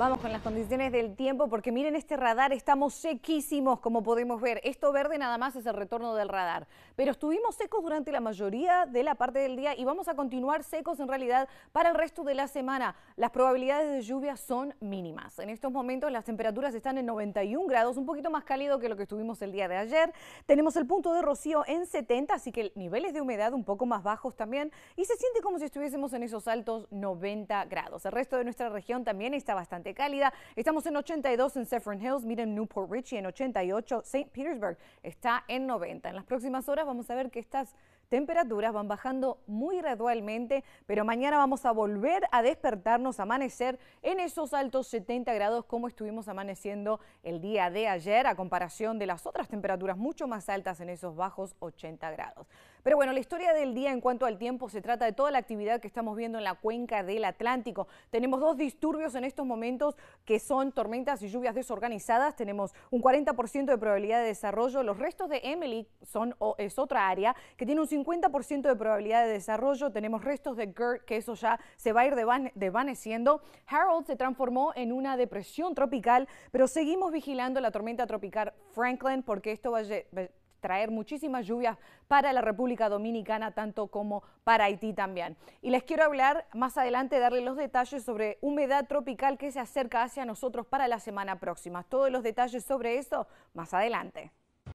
Vamos con las condiciones del tiempo porque miren este radar, estamos sequísimos como podemos ver. Esto verde nada más es el retorno del radar, pero estuvimos secos durante la mayoría de la parte del día y vamos a continuar secos en realidad para el resto de la semana. Las probabilidades de lluvia son mínimas. En estos momentos las temperaturas están en 91 grados, un poquito más cálido que lo que estuvimos el día de ayer. Tenemos el punto de rocío en 70, así que niveles de humedad un poco más bajos también y se siente como si estuviésemos en esos altos 90 grados. El resto de nuestra región también está bastante cálida. Estamos en 82 en Saffron Hills, miren Newport Richie en 88, St. Petersburg está en 90. En las próximas horas vamos a ver que estas temperaturas van bajando muy gradualmente, pero mañana vamos a volver a despertarnos, amanecer en esos altos 70 grados como estuvimos amaneciendo el día de ayer a comparación de las otras temperaturas mucho más altas en esos bajos 80 grados. Pero bueno, la historia del día en cuanto al tiempo se trata de toda la actividad que estamos viendo en la cuenca del Atlántico. Tenemos dos disturbios en estos momentos que son tormentas y lluvias desorganizadas. Tenemos un 40% de probabilidad de desarrollo. Los restos de Emily son, es otra área que tiene un 50% de probabilidad de desarrollo. Tenemos restos de Gert, que eso ya se va a ir desvaneciendo. Harold se transformó en una depresión tropical, pero seguimos vigilando la tormenta tropical Franklin porque esto va a traer muchísimas lluvias para la República Dominicana, tanto como para Haití también. Y les quiero hablar más adelante, darle los detalles sobre humedad tropical que se acerca hacia nosotros para la semana próxima. Todos los detalles sobre eso más adelante.